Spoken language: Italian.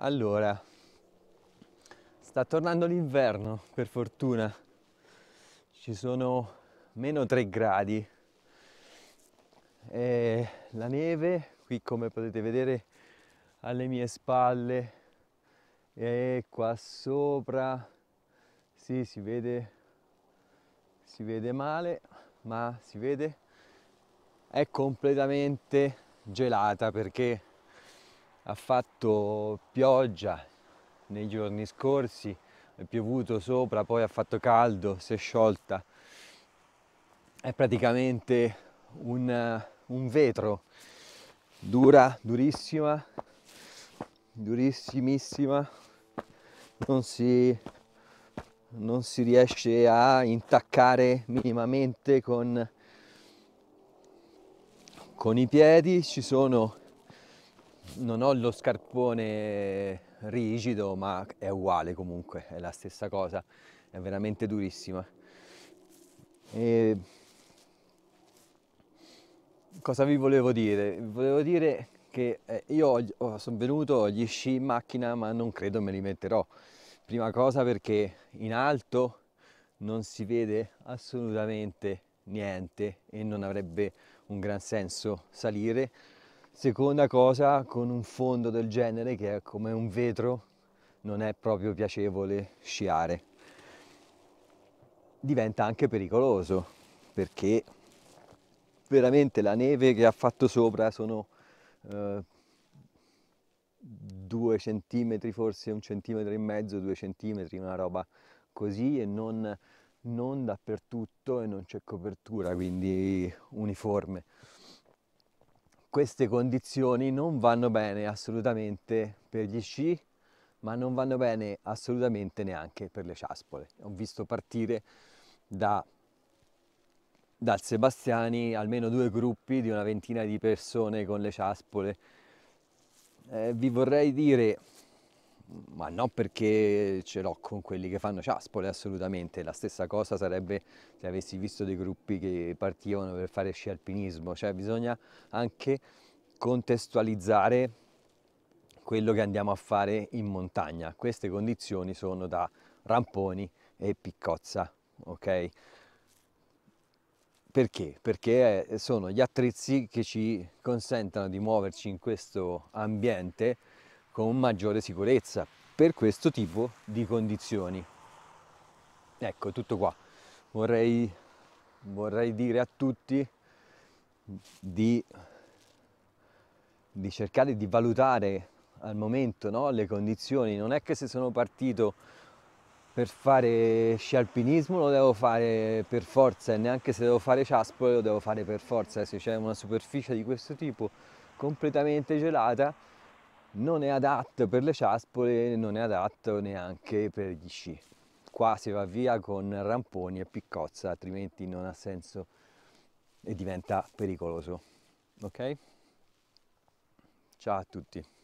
Allora, sta tornando l'inverno, per fortuna. Ci sono meno 3 gradi. E la neve, qui come potete vedere, alle mie spalle e qua sopra sì, si vede si vede male ma si vede è completamente gelata perché ha fatto pioggia nei giorni scorsi, è piovuto sopra, poi ha fatto caldo, si è sciolta. È praticamente un, un vetro, dura, durissima, durissimissima, non si, non si riesce a intaccare minimamente con, con i piedi, ci sono non ho lo scarpone rigido ma è uguale comunque è la stessa cosa è veramente durissima e cosa vi volevo dire volevo dire che eh, io sono venuto gli sci in macchina ma non credo me li metterò prima cosa perché in alto non si vede assolutamente niente e non avrebbe un gran senso salire Seconda cosa, con un fondo del genere che è come un vetro, non è proprio piacevole sciare. Diventa anche pericoloso perché veramente la neve che ha fatto sopra sono eh, due centimetri, forse un centimetro e mezzo, due centimetri, una roba così e non, non dappertutto e non c'è copertura, quindi uniforme queste condizioni non vanno bene assolutamente per gli sci, ma non vanno bene assolutamente neanche per le ciaspole. Ho visto partire da, dal Sebastiani almeno due gruppi di una ventina di persone con le ciaspole. Eh, vi vorrei dire ma non perché ce l'ho con quelli che fanno ciaspole assolutamente, la stessa cosa sarebbe se avessi visto dei gruppi che partivano per fare sci alpinismo, cioè bisogna anche contestualizzare quello che andiamo a fare in montagna, queste condizioni sono da ramponi e piccozza, ok? Perché? Perché eh, sono gli attrezzi che ci consentono di muoverci in questo ambiente con maggiore sicurezza per questo tipo di condizioni. Ecco, tutto qua. Vorrei, vorrei dire a tutti di, di cercare di valutare al momento no? le condizioni. Non è che se sono partito per fare sci alpinismo lo devo fare per forza e neanche se devo fare ciaspole lo devo fare per forza. Se c'è una superficie di questo tipo completamente gelata non è adatto per le ciaspole, non è adatto neanche per gli sci. Qua si va via con ramponi e piccozza, altrimenti non ha senso e diventa pericoloso. Ok? Ciao a tutti.